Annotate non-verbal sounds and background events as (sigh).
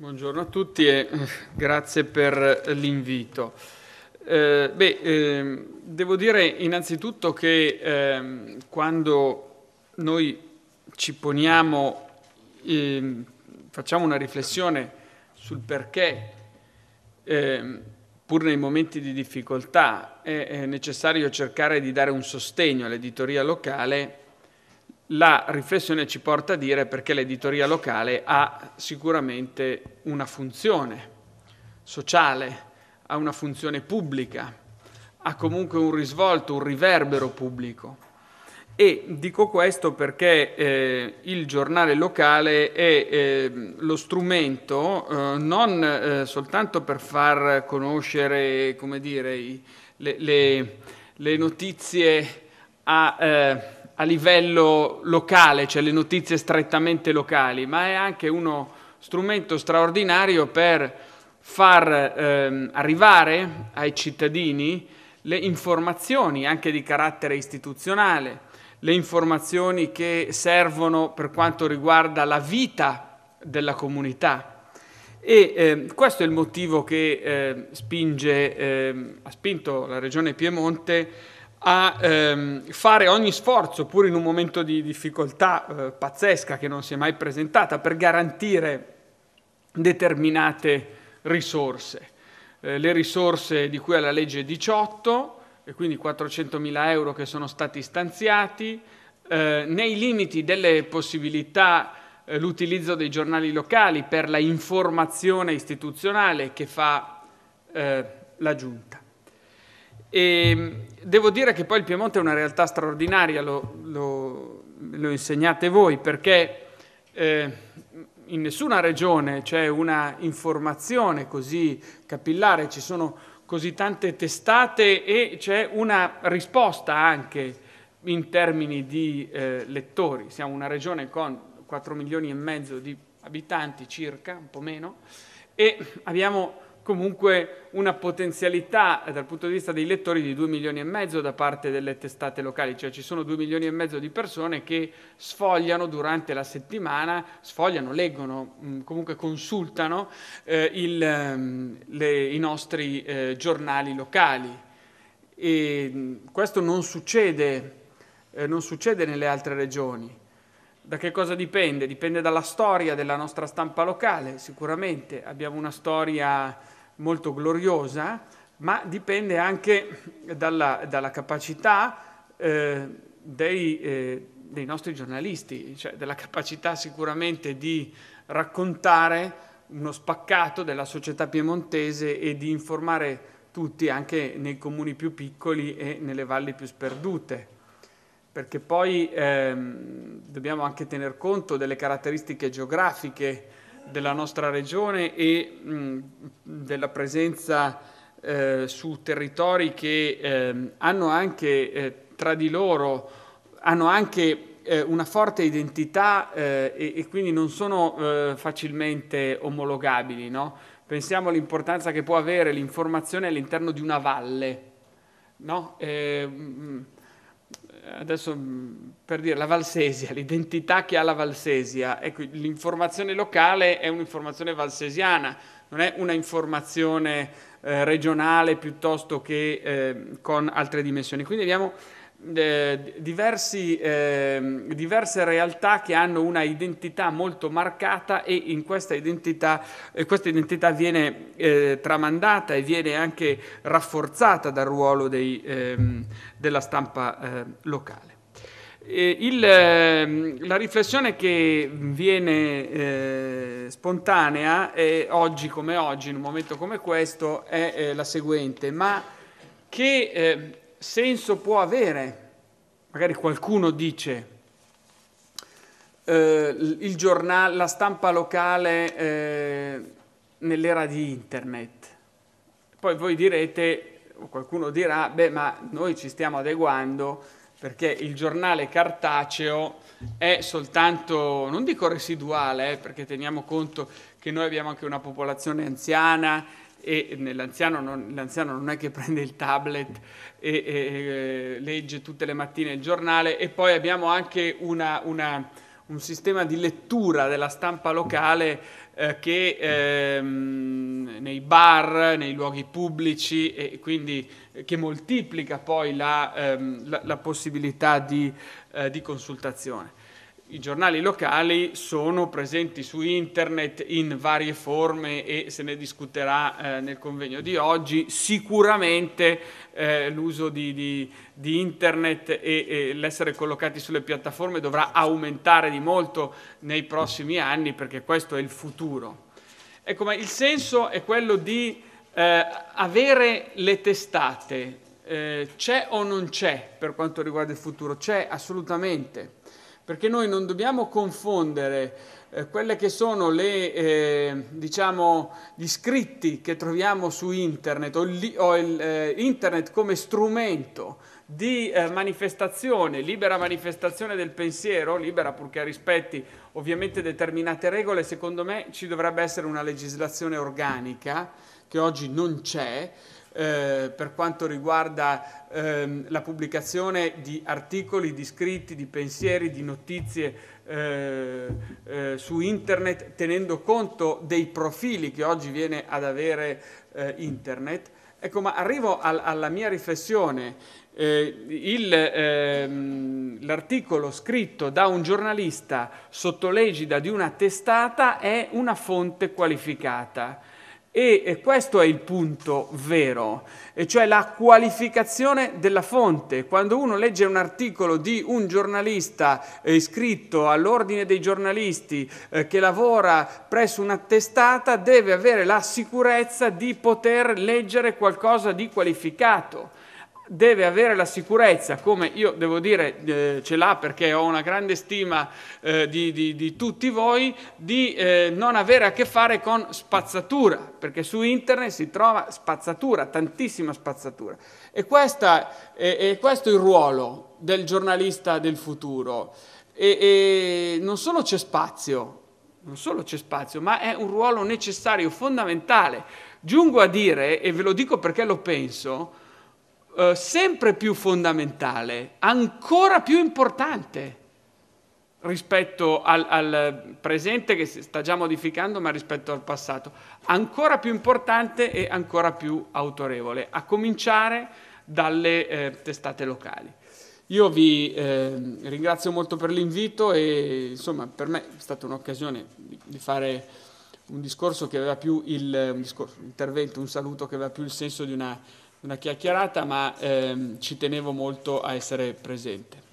Buongiorno a tutti e eh, grazie per l'invito. Eh, beh, eh, devo dire innanzitutto che eh, quando noi ci poniamo, ehm, facciamo una riflessione sul perché, ehm, pur nei momenti di difficoltà, è necessario cercare di dare un sostegno all'editoria locale, la riflessione ci porta a dire perché l'editoria locale ha sicuramente una funzione sociale, ha una funzione pubblica, ha comunque un risvolto, un riverbero pubblico. E dico questo perché eh, il giornale locale è eh, lo strumento eh, non eh, soltanto per far conoscere dire, i, le, le, le, notizie a eh, a livello locale, cioè le notizie strettamente locali, ma è anche uno strumento straordinario per far ehm, arrivare ai cittadini le informazioni anche di carattere istituzionale, le informazioni che servono per quanto riguarda la vita della comunità. E eh, questo è il motivo che eh, spinge, eh, ha spinto la Regione Piemonte a ehm, fare ogni sforzo, pur in un momento di difficoltà eh, pazzesca che non si è mai presentata, per garantire determinate risorse. Eh, le risorse di cui alla legge 18, e quindi 400.000 euro che sono stati stanziati, eh, nei limiti delle possibilità eh, l'utilizzo dei giornali locali per la informazione istituzionale che fa eh, la Giunta. E ehm, devo dire che poi il Piemonte è una realtà straordinaria, lo, lo, lo insegnate voi, perché eh, in nessuna regione c'è una informazione così capillare, ci sono così tante testate e c'è una risposta anche in termini di eh, lettori. Siamo una regione con 4 milioni e mezzo di abitanti circa, un po' meno, e abbiamo comunque una potenzialità eh, dal punto di vista dei lettori di 2 milioni e mezzo da parte delle testate locali, cioè ci sono 2 milioni e mezzo di persone che sfogliano durante la settimana, sfogliano, leggono, mm, comunque consultano eh, il, ehm, le, i nostri eh, giornali locali. E mm, questo non succede, eh, non succede nelle altre regioni. Da che cosa dipende? Dipende dalla storia della nostra stampa locale, sicuramente abbiamo una storia molto gloriosa, ma dipende anche dalla, dalla capacità eh, dei, eh, dei, nostri giornalisti, cioè della capacità sicuramente di raccontare uno spaccato della società piemontese e di informare tutti anche nei comuni più piccoli e nelle valli più sperdute perché poi ehm, dobbiamo anche tener conto delle caratteristiche geografiche della nostra regione e mh, della presenza eh, su territori che eh, hanno anche eh, tra di loro hanno anche eh, una forte identità eh, e, e, quindi non sono eh, facilmente omologabili. No? Pensiamo all'importanza che può avere l'informazione all'interno di una valle. No? Mh, adesso mm, per dire la Valsesia, (laughs) l'identità che ha la Valsesia, ecco, l'informazione locale è un'informazione valsesiana, non è una informazione eh, regionale piuttosto che eh, con altre dimensioni. Quindi abbiamo eh, diversi, eh, diverse realtà che hanno una identità molto marcata e in questa identità, eh, questa identità viene eh, tramandata e viene anche rafforzata dal ruolo dei, ehm, della stampa eh, locale. Il, ehm, la riflessione che viene eh, spontanea oggi come oggi, in un momento come questo, è eh, la seguente, ma che eh, senso può avere? Magari qualcuno dice, eh, giornale, la stampa locale eh, nell'era di internet. Poi voi direte, o qualcuno dirà, beh ma noi ci stiamo adeguando perché il giornale cartaceo è soltanto, non dico residuale, eh, perché teniamo conto che noi abbiamo anche una popolazione anziana, e l'anziano non, l'anziano non, è che (laughs) prende il tablet e, e, e, legge tutte le mattine il giornale e poi abbiamo anche una, una, un sistema di lettura della stampa locale eh, che ehm, nei bar, nei luoghi pubblici e quindi eh, che moltiplica poi la, ehm, la, la possibilità di, eh, di consultazione i giornali locali sono presenti su internet in varie forme e se ne discuterà eh, nel convegno di oggi. Sicuramente eh, l'uso di, di, di, internet e, e l'essere collocati sulle piattaforme dovrà aumentare di molto nei prossimi anni perché questo è il futuro. Ecco, ma il senso è quello di eh, avere le testate. Eh, c'è o non c'è per quanto riguarda il futuro? C'è assolutamente perché noi non dobbiamo confondere eh, quelle che sono le, eh, diciamo, gli scritti che troviamo su internet o, li, o il, eh, internet come strumento di eh, manifestazione, libera manifestazione del pensiero, libera purché rispetti ovviamente determinate regole, secondo me ci dovrebbe essere una legislazione organica che oggi non c'è, eh, per quanto riguarda ehm, la pubblicazione di articoli, di scritti, di pensieri, di notizie eh, eh, su internet, tenendo conto dei profili che oggi viene ad avere eh, internet. Ecco, ma arrivo al, alla mia riflessione. Eh, il, ehm, l'articolo scritto da un giornalista sotto l'egida di una testata è una fonte qualificata e questo è il punto vero, e cioè la qualificazione della fonte. Quando uno legge un articolo di un giornalista eh, iscritto all'ordine dei giornalisti eh, che lavora presso un'attestata, deve avere la sicurezza di poter leggere qualcosa di qualificato deve avere la sicurezza, come io devo dire eh, ce l'ha perché ho una grande stima eh, di, di, di, tutti voi, di eh, non avere a che fare con spazzatura, perché su internet si trova spazzatura, tantissima spazzatura. E questa, è, questo è il ruolo del giornalista del futuro. e, e non solo c'è spazio, non solo c'è spazio, ma è un ruolo necessario, fondamentale. Giungo a dire, e ve lo dico perché lo penso, eh, sempre più fondamentale, ancora più importante rispetto al, al, presente che si sta già modificando, ma rispetto al passato, ancora più importante e ancora più autorevole, a cominciare dalle eh, testate locali. Io vi eh, ringrazio molto per l'invito e insomma per me è stata un'occasione di, di fare un discorso che aveva più il un discorso, un intervento, un saluto che aveva più il senso di una una chiacchierata, ma ehm, ci tenevo molto a essere presente.